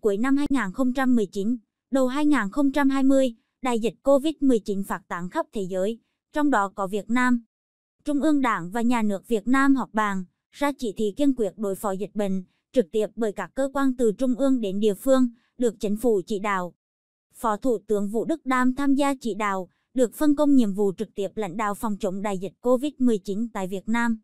cuối năm 2019, đầu 2020, đại dịch COVID-19 phát tán khắp thế giới, trong đó có Việt Nam. Trung ương Đảng và Nhà nước Việt Nam họp bàn, ra chỉ thị kiên quyết đối phó dịch bệnh, trực tiếp bởi các cơ quan từ trung ương đến địa phương, được chính phủ chỉ đạo. Phó Thủ tướng Vũ Đức Đam tham gia chỉ đạo, được phân công nhiệm vụ trực tiếp lãnh đạo phòng chống đại dịch COVID-19 tại Việt Nam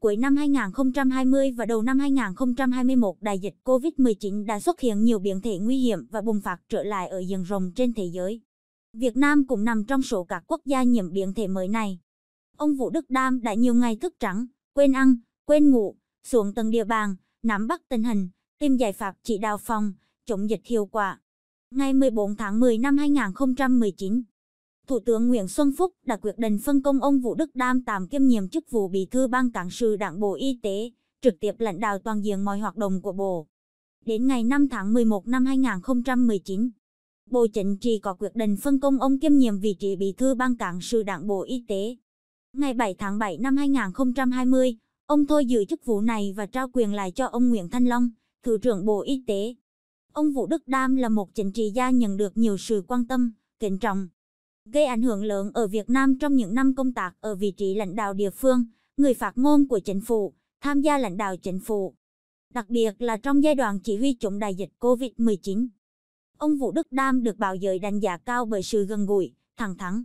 cuối năm 2020 và đầu năm 2021 đại dịch COVID-19 đã xuất hiện nhiều biến thể nguy hiểm và bùng phát trở lại ở diện rộng trên thế giới. Việt Nam cũng nằm trong số các quốc gia nhiễm biến thể mới này. Ông Vũ Đức Đam đã nhiều ngày thức trắng, quên ăn, quên ngủ, xuống tầng địa bàn, nắm bắt tình hình, tìm giải pháp chỉ đạo phòng, chống dịch hiệu quả. Ngày 14 tháng 10 năm 2019, Thủ tướng Nguyễn Xuân Phúc đã quyết định phân công ông Vũ Đức Đam tạm kiêm nhiệm chức vụ bí thư ban cán sự đảng Bộ Y tế, trực tiếp lãnh đạo toàn diện mọi hoạt động của Bộ. Đến ngày 5 tháng 11 năm 2019, Bộ Chính trị có quyết định phân công ông kiêm nhiệm vị trí bí thư ban cán sự đảng Bộ Y tế. Ngày 7 tháng 7 năm 2020, ông thôi giữ chức vụ này và trao quyền lại cho ông Nguyễn Thanh Long, Thứ trưởng Bộ Y tế. Ông Vũ Đức Đam là một chính trị gia nhận được nhiều sự quan tâm, kính trọng gây ảnh hưởng lớn ở Việt Nam trong những năm công tác ở vị trí lãnh đạo địa phương, người phát ngôn của chính phủ, tham gia lãnh đạo chính phủ. Đặc biệt là trong giai đoạn chỉ huy chống đại dịch COVID-19. Ông Vũ Đức Đam được báo giới đánh giá cao bởi sự gần gũi, thẳng thắn.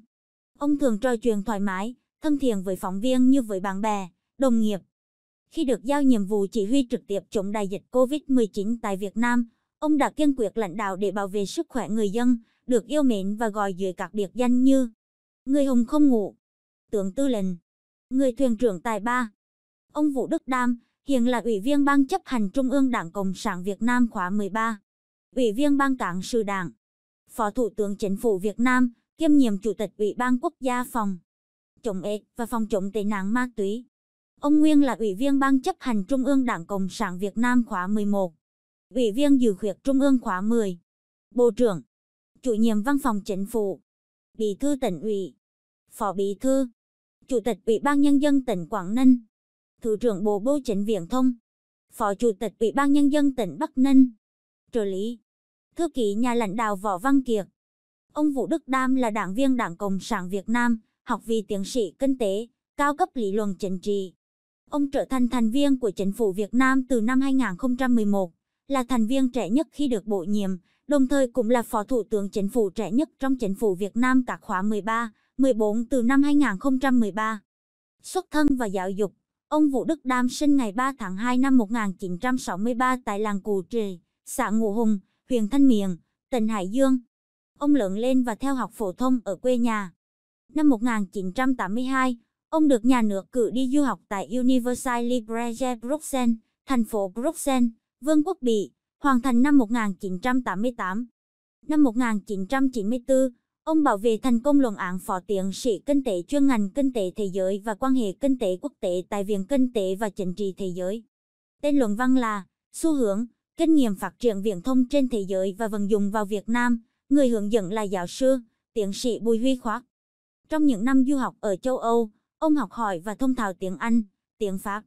Ông thường trò chuyện thoải mái, thân thiện với phóng viên như với bạn bè, đồng nghiệp. Khi được giao nhiệm vụ chỉ huy trực tiếp chống đại dịch COVID-19 tại Việt Nam, ông đã kiên quyết lãnh đạo để bảo vệ sức khỏe người dân, được yêu mến và gọi dưới các biệt danh như Người hùng không ngủ, tướng tư lệnh, người thuyền trưởng tài ba. Ông Vũ Đức Đam, hiện là Ủy viên Ban chấp hành Trung ương Đảng Cộng sản Việt Nam khóa 13, Ủy viên Ban cán sự Đảng, Phó Thủ tướng Chính phủ Việt Nam, kiêm nhiệm Chủ tịch Ủy ban Quốc gia phòng chống AIDS và phòng chống tệ nạn ma túy. Ông Nguyên là Ủy viên Ban chấp hành Trung ương Đảng Cộng sản Việt Nam khóa 11, Ủy viên Dự khuyết Trung ương khóa 10, Bộ trưởng chủ nhiệm văn phòng chính phủ, bí thư tỉnh ủy, phó bí thư, chủ tịch ủy ban nhân dân tỉnh Quảng Ninh, thứ trưởng bộ bưu chính viễn thông, phó chủ tịch ủy ban nhân dân tỉnh Bắc Ninh, trợ lý, thư ký nhà lãnh đạo Võ Văn Kiệt. Ông Vũ Đức Đam là đảng viên Đảng Cộng sản Việt Nam, học vị tiến sĩ kinh tế, cao cấp lý luận chính trị. Ông trở thành thành viên của chính phủ Việt Nam từ năm 2011, là thành viên trẻ nhất khi được bổ nhiệm, đồng thời cũng là Phó Thủ tướng Chính phủ trẻ nhất trong Chính phủ Việt Nam các khóa 13, 14 từ năm 2013. Xuất thân và giáo dục, ông Vũ Đức Đam sinh ngày 3 tháng 2 năm 1963 tại làng Cù Trì, xã Ngũ Hùng, huyện Thanh Miền, tỉnh Hải Dương. Ông lớn lên và theo học phổ thông ở quê nhà. Năm 1982, ông được nhà nước cử đi du học tại Universal Librairie Bruxelles, thành phố Bruxelles, Vương quốc Bỉ hoàn thành năm 1988. Năm 1994, ông bảo vệ thành công luận án phó tiến sĩ kinh tế chuyên ngành kinh tế thế giới và quan hệ kinh tế quốc tế tại Viện Kinh tế và Chính trị Thế giới. Tên luận văn là Xu hướng, kinh nghiệm phát triển viễn thông trên thế giới và vận dụng vào Việt Nam, người hướng dẫn là giáo sư, tiến sĩ Bùi Huy Khoác. Trong những năm du học ở châu Âu, ông học hỏi và thông thạo tiếng Anh, tiếng Pháp,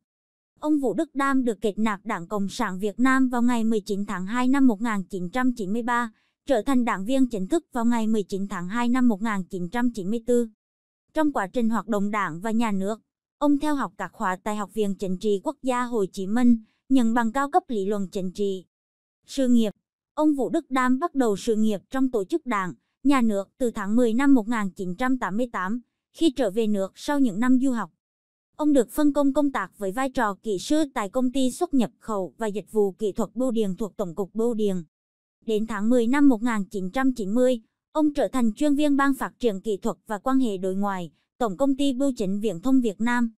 Ông Vũ Đức Đam được kết nạp Đảng Cộng sản Việt Nam vào ngày 19 tháng 2 năm 1993, trở thành đảng viên chính thức vào ngày 19 tháng 2 năm 1994. Trong quá trình hoạt động đảng và nhà nước, ông theo học các khóa tại Học viện Chính trị Quốc gia Hồ Chí Minh, nhận bằng cao cấp lý luận chính trị. Sự nghiệp Ông Vũ Đức Đam bắt đầu sự nghiệp trong tổ chức đảng, nhà nước từ tháng 10 năm 1988, khi trở về nước sau những năm du học. Ông được phân công công tác với vai trò kỹ sư tại công ty xuất nhập khẩu và dịch vụ kỹ thuật Bưu Điền thuộc Tổng cục Bưu Điền. Đến tháng 10 năm 1990, ông trở thành chuyên viên ban phát triển kỹ thuật và quan hệ đối ngoại, Tổng công ty Bưu chính Viễn thông Việt Nam.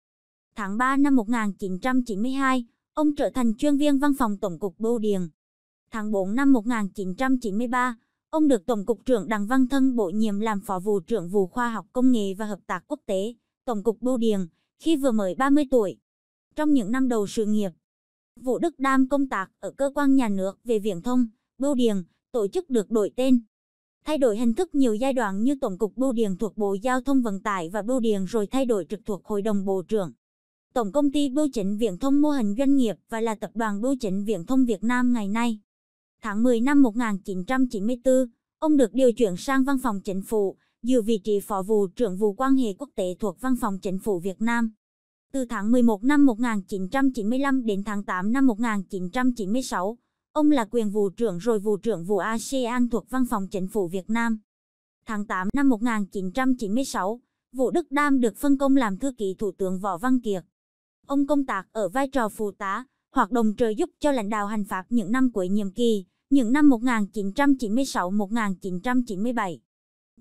Tháng 3 năm 1992, ông trở thành chuyên viên văn phòng Tổng cục Bưu Điền. Tháng 4 năm 1993, ông được Tổng cục trưởng Đặng Văn Thân bổ nhiệm làm Phó vụ trưởng vụ Khoa học Công nghệ và Hợp tác Quốc tế, Tổng cục Bưu Điền, khi vừa mới 30 tuổi. Trong những năm đầu sự nghiệp, Vũ Đức Đam công tác ở cơ quan nhà nước về viễn thông, bưu điện, tổ chức được đổi tên. Thay đổi hình thức nhiều giai đoạn như Tổng cục Bưu điện thuộc Bộ Giao thông Vận tải và Bưu điện rồi thay đổi trực thuộc Hội đồng Bộ trưởng. Tổng công ty Bưu chính Viễn thông mô hình doanh nghiệp và là tập đoàn Bưu chính Viễn thông Việt Nam ngày nay. Tháng 10 năm 1994, ông được điều chuyển sang văn phòng chính phủ, giữ vị trí Phó vụ trưởng vụ quan hệ quốc tế thuộc Văn phòng Chính phủ Việt Nam. Từ tháng 11 năm 1995 đến tháng 8 năm 1996, ông là quyền vụ trưởng rồi vụ trưởng vụ ASEAN thuộc Văn phòng Chính phủ Việt Nam. Tháng 8 năm 1996, Vũ Đức Đam được phân công làm thư ký Thủ tướng Võ Văn Kiệt. Ông công tác ở vai trò phụ tá, hoạt động trợ giúp cho lãnh đạo hành pháp những năm cuối nhiệm kỳ, những năm 1996-1997.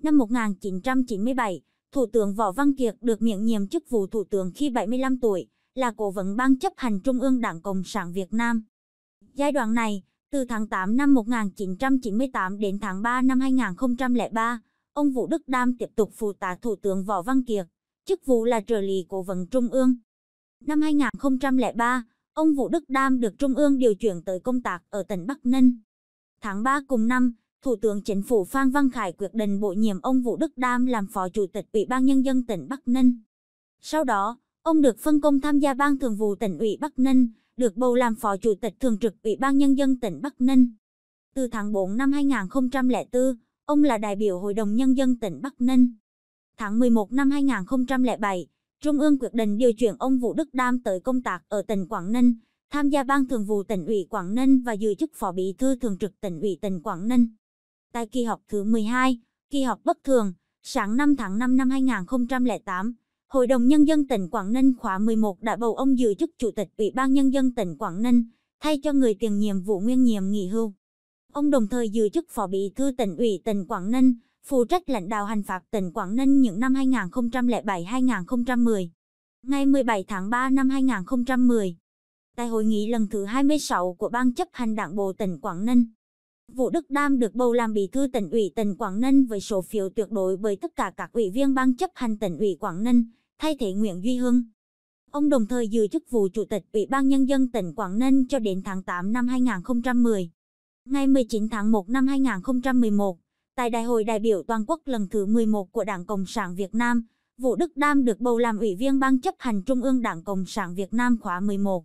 Năm 1997, Thủ tướng Võ Văn Kiệt được miễn nhiệm chức vụ Thủ tướng khi 75 tuổi, là cố vấn ban chấp hành Trung ương Đảng Cộng sản Việt Nam. Giai đoạn này, từ tháng 8 năm 1998 đến tháng 3 năm 2003, ông Vũ Đức Đam tiếp tục phụ tá Thủ tướng Võ Văn Kiệt, chức vụ là trợ lý cố vấn Trung ương. Năm 2003, ông Vũ Đức Đam được Trung ương điều chuyển tới công tác ở tỉnh Bắc Ninh. Tháng 3 cùng năm, Thủ tướng Chính phủ Phan Văn Khải quyết định bổ nhiệm ông Vũ Đức Đam làm Phó Chủ tịch Ủy ban Nhân dân tỉnh Bắc Ninh. Sau đó, ông được phân công tham gia Ban Thường vụ tỉnh ủy Bắc Ninh, được bầu làm Phó Chủ tịch Thường trực Ủy ban Nhân dân tỉnh Bắc Ninh. Từ tháng 4 năm 2004, ông là đại biểu Hội đồng Nhân dân tỉnh Bắc Ninh. Tháng 11 năm 2007, Trung ương quyết định điều chuyển ông Vũ Đức Đam tới công tác ở tỉnh Quảng Ninh, tham gia Ban Thường vụ tỉnh ủy Quảng Ninh và giữ chức Phó Bí thư Thường trực tỉnh ủy tỉnh Quảng Ninh tại kỳ họp thứ 12, kỳ họp bất thường, sáng 5 tháng 5 năm 2008, Hội đồng Nhân dân tỉnh Quảng Ninh khóa 11 đã bầu ông giữ chức Chủ tịch Ủy ban Nhân dân tỉnh Quảng Ninh, thay cho người tiền nhiệm Vũ Nguyên Nhiệm nghỉ hưu. Ông đồng thời giữ chức Phó Bí thư tỉnh ủy tỉnh Quảng Ninh, phụ trách lãnh đạo hành pháp tỉnh Quảng Ninh những năm 2007-2010. Ngày 17 tháng 3 năm 2010, tại hội nghị lần thứ 26 của Ban chấp hành Đảng bộ tỉnh Quảng Ninh, Vũ Đức Đam được bầu làm bí thư tỉnh ủy tỉnh Quảng Ninh với số phiếu tuyệt đối bởi tất cả các ủy viên ban chấp hành tỉnh ủy Quảng Ninh, thay thế Nguyễn Duy Hưng. Ông đồng thời giữ chức vụ Chủ tịch Ủy ban Nhân dân tỉnh Quảng Ninh cho đến tháng 8 năm 2010. Ngày 19 tháng 1 năm 2011, tại Đại hội đại biểu toàn quốc lần thứ 11 của Đảng Cộng sản Việt Nam, Vũ Đức Đam được bầu làm Ủy viên Ban chấp hành Trung ương Đảng Cộng sản Việt Nam khóa 11.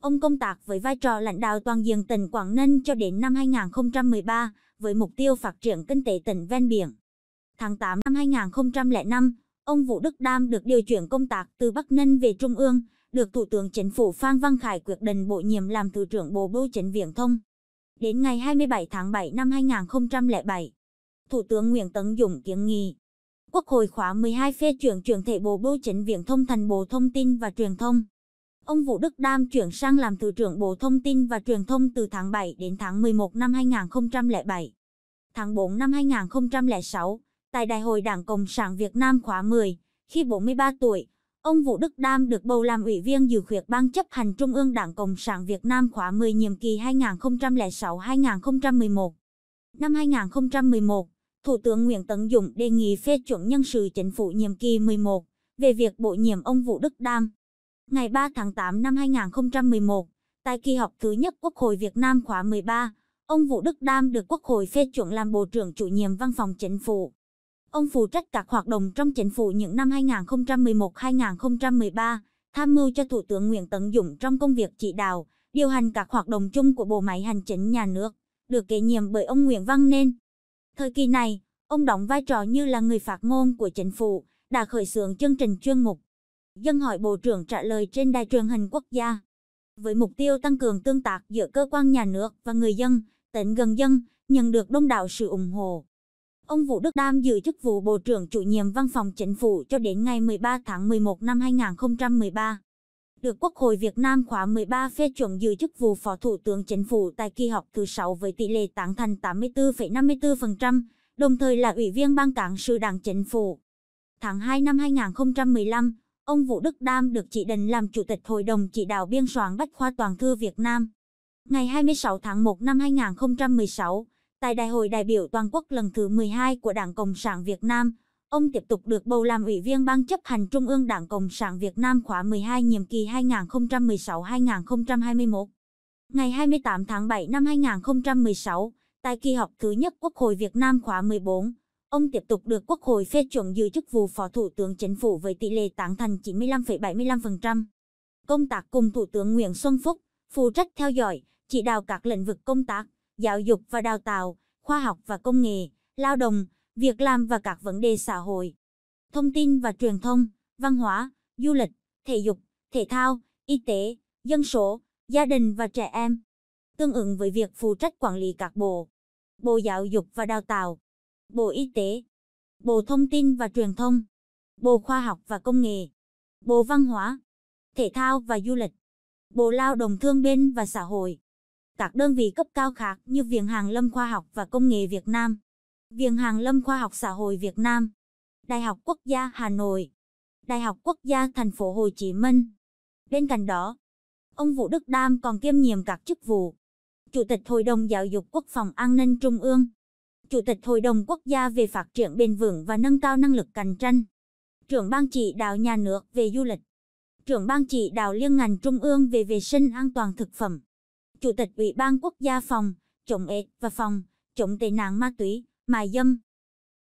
Ông công tác với vai trò lãnh đạo toàn diện tỉnh Quảng Ninh cho đến năm 2013, với mục tiêu phát triển kinh tế tỉnh ven biển. Tháng 8 năm 2005, ông Vũ Đức Đam được điều chuyển công tác từ Bắc Ninh về Trung ương, được Thủ tướng Chính phủ Phan Văn Khải quyết định bổ nhiệm làm Thứ trưởng Bộ Bưu chính Viễn thông. Đến ngày 27 tháng 7 năm 2007, Thủ tướng Nguyễn Tấn Dũng kiến nghị Quốc hội khóa 12 phê chuẩn chuyển thể Bộ Bưu chính Viễn thông thành Bộ Thông tin và Truyền thông. Ông Vũ Đức Đam chuyển sang làm Thứ trưởng Bộ Thông tin và Truyền thông từ tháng 7 đến tháng 11 năm 2007. Tháng 4 năm 2006, tại Đại hội Đảng Cộng sản Việt Nam khóa 10, khi 43 tuổi, ông Vũ Đức Đam được bầu làm Ủy viên Dự khuyết Ban chấp hành Trung ương Đảng Cộng sản Việt Nam khóa 10 nhiệm kỳ 2006-2011. Năm 2011, Thủ tướng Nguyễn Tấn Dũng đề nghị phê chuẩn nhân sự chính phủ nhiệm kỳ 11 về việc bổ nhiệm ông Vũ Đức Đam ngày 3 tháng 8 năm 2011, tại kỳ họp thứ nhất Quốc hội Việt Nam khóa 13, ông Vũ Đức Đam được Quốc hội phê chuẩn làm Bộ trưởng chủ nhiệm Văn phòng Chính phủ. Ông phụ trách các hoạt động trong chính phủ những năm 2011-2013, tham mưu cho Thủ tướng Nguyễn Tấn Dũng trong công việc chỉ đạo, điều hành các hoạt động chung của bộ máy hành chính nhà nước, được kế nhiệm bởi ông Nguyễn Văn Nên. Thời kỳ này, ông đóng vai trò như là người phát ngôn của chính phủ, đã khởi xướng chương trình chuyên mục dân hỏi Bộ trưởng trả lời trên đài truyền hình quốc gia. Với mục tiêu tăng cường tương tác giữa cơ quan nhà nước và người dân, tỉnh gần dân, nhận được đông đảo sự ủng hộ. Ông Vũ Đức Đam giữ chức vụ Bộ trưởng chủ nhiệm Văn phòng Chính phủ cho đến ngày 13 tháng 11 năm 2013. Được Quốc hội Việt Nam khóa 13 phê chuẩn giữ chức vụ Phó Thủ tướng Chính phủ tại kỳ họp thứ 6 với tỷ lệ tán thành 84,54%, đồng thời là Ủy viên Ban Cán sự Đảng Chính phủ. Tháng 2 năm 2015, Ông Vũ Đức Đam được chỉ định làm Chủ tịch Hội đồng chỉ đạo biên soạn Bách khoa Toàn thư Việt Nam. Ngày 26 tháng 1 năm 2016, tại Đại hội đại biểu toàn quốc lần thứ 12 của Đảng Cộng sản Việt Nam, ông tiếp tục được bầu làm Ủy viên Ban chấp hành Trung ương Đảng Cộng sản Việt Nam khóa 12 nhiệm kỳ 2016-2021. Ngày 28 tháng 7 năm 2016, tại kỳ họp thứ nhất Quốc hội Việt Nam khóa 14, Ông tiếp tục được Quốc hội phê chuẩn giữ chức vụ Phó Thủ tướng Chính phủ với tỷ lệ tán thành 95,75%. Công tác cùng Thủ tướng Nguyễn Xuân Phúc, phụ trách theo dõi, chỉ đạo các lĩnh vực công tác, giáo dục và đào tạo, khoa học và công nghệ, lao động, việc làm và các vấn đề xã hội, thông tin và truyền thông, văn hóa, du lịch, thể dục, thể thao, y tế, dân số, gia đình và trẻ em. Tương ứng với việc phụ trách quản lý các bộ, Bộ Giáo dục và Đào tạo, Bộ Y tế, Bộ Thông tin và Truyền thông, Bộ Khoa học và Công nghệ, Bộ Văn hóa, Thể thao và Du lịch, Bộ Lao động Thương binh và Xã hội. Các đơn vị cấp cao khác như Viện Hàn Lâm Khoa học và Công nghệ Việt Nam, Viện Hàn Lâm Khoa học Xã hội Việt Nam, Đại học Quốc gia Hà Nội, Đại học Quốc gia Thành phố Hồ Chí Minh. Bên cạnh đó, ông Vũ Đức Đam còn kiêm nhiệm các chức vụ Chủ tịch Hội đồng Giáo dục Quốc phòng An ninh Trung ương, Chủ tịch Hội đồng Quốc gia về phát triển bền vững và nâng cao năng lực cạnh tranh, trưởng ban chỉ đạo nhà nước về du lịch, trưởng ban chỉ đạo liên ngành trung ương về vệ sinh an toàn thực phẩm, chủ tịch Ủy ban Quốc gia phòng chống AIDS và phòng chống tệ nạn ma túy, mại dâm.